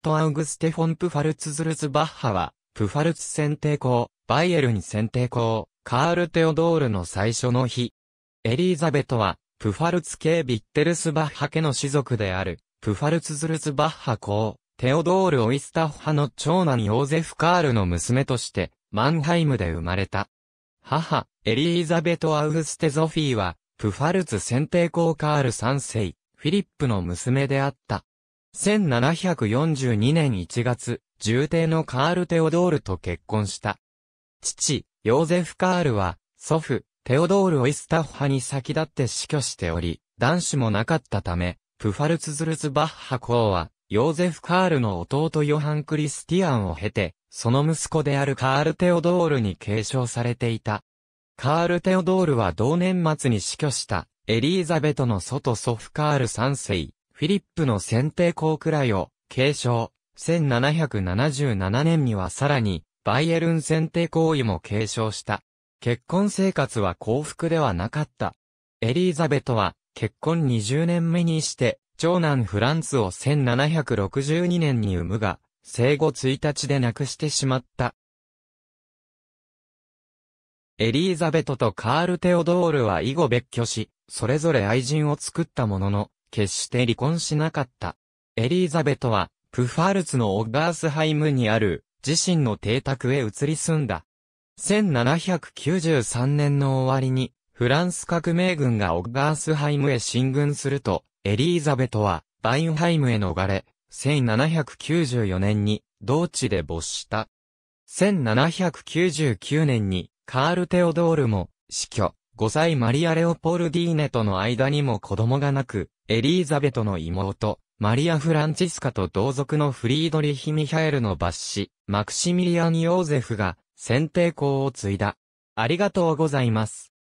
ト・アウグステフォン・プファルツ・ズルツ・バッハは、プファルツ選定校、バイエルン選定校、カール・テオドールの最初の日。エリーザベトは、プファルツ系ヴィッテルスバッハ家の氏族である、プファルツ・ズルツ・バッハ公、テオドール・オイスタッハの長男ヨーゼフ・カールの娘として、マンハイムで生まれた。母、エリーザベト・アウグステ・ゾフィーは、プファルツ選定校カール3世、フィリップの娘であった。1742年1月、重帝のカール・テオドールと結婚した。父、ヨーゼフ・カールは、祖父、テオドール・オイスタッハに先立って死去しており、男子もなかったため、プファルツズルツバッハ公は、ヨーゼフ・カールの弟ヨハン・クリスティアンを経て、その息子であるカール・テオドールに継承されていた。カール・テオドールは同年末に死去した、エリーザベトの祖と祖父カール3世、フィリップの選定校くらいを継承、1777年にはさらに、バイエルン選定行為も継承した。結婚生活は幸福ではなかった。エリーザベトは、結婚20年目にして、長男フランツを1762年に産むが、生後1日で亡くしてしまった。エリーザベトとカール・テオドールは以後別居し、それぞれ愛人を作ったものの、決して離婚しなかった。エリーザベトは、プファルツのオッガースハイムにある、自身の邸宅へ移り住んだ。1793年の終わりに、フランス革命軍がオッガースハイムへ進軍すると、エリーザベトは、バインハイムへ逃れ、1794年に、同地で没した。1799年に、カール・テオドールも、死去、5歳マリア・レオポルディーネとの間にも子供がなく、エリーザベトの妹、マリア・フランチスカと同族のフリードリヒ・ミハエルの抜子、マクシミリアン・ヨーゼフが、選定校を継いだ。ありがとうございます。